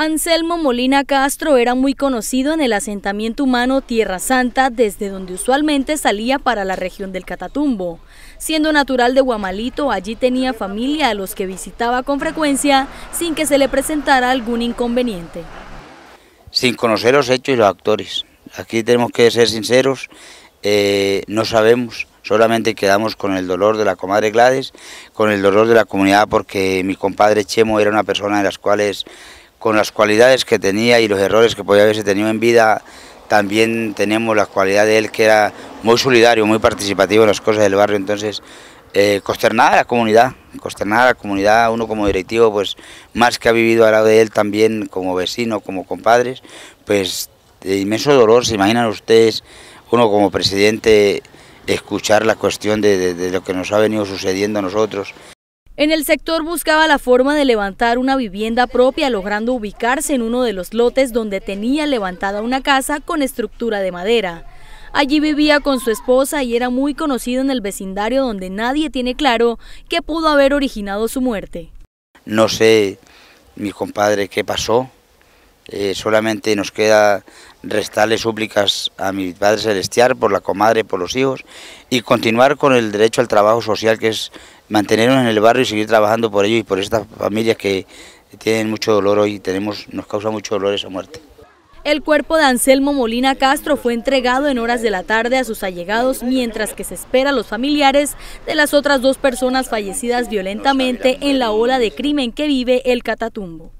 Anselmo Molina Castro era muy conocido en el asentamiento humano Tierra Santa, desde donde usualmente salía para la región del Catatumbo. Siendo natural de Guamalito, allí tenía familia a los que visitaba con frecuencia sin que se le presentara algún inconveniente. Sin conocer los hechos y los actores. Aquí tenemos que ser sinceros, eh, no sabemos, solamente quedamos con el dolor de la comadre Gladys, con el dolor de la comunidad porque mi compadre Chemo era una persona de las cuales con las cualidades que tenía y los errores que podía haberse tenido en vida, también tenemos la cualidad de él que era muy solidario, muy participativo en las cosas del barrio, entonces eh, consternada la comunidad, consternada la comunidad, uno como directivo, pues más que ha vivido al lado de él también como vecino, como compadres, pues de inmenso dolor, se imaginan ustedes, uno como presidente, escuchar la cuestión de lo que nos ha venido sucediendo a nosotros. En el sector buscaba la forma de levantar una vivienda propia, logrando ubicarse en uno de los lotes donde tenía levantada una casa con estructura de madera. Allí vivía con su esposa y era muy conocido en el vecindario donde nadie tiene claro qué pudo haber originado su muerte. No sé, mi compadre, qué pasó. Eh, solamente nos queda restarle súplicas a mi Padre Celestial por la comadre, por los hijos y continuar con el derecho al trabajo social que es mantenernos en el barrio y seguir trabajando por ellos y por estas familias que tienen mucho dolor hoy, tenemos, nos causa mucho dolor esa muerte. El cuerpo de Anselmo Molina Castro fue entregado en horas de la tarde a sus allegados mientras que se espera a los familiares de las otras dos personas fallecidas violentamente en la ola de crimen que vive el Catatumbo.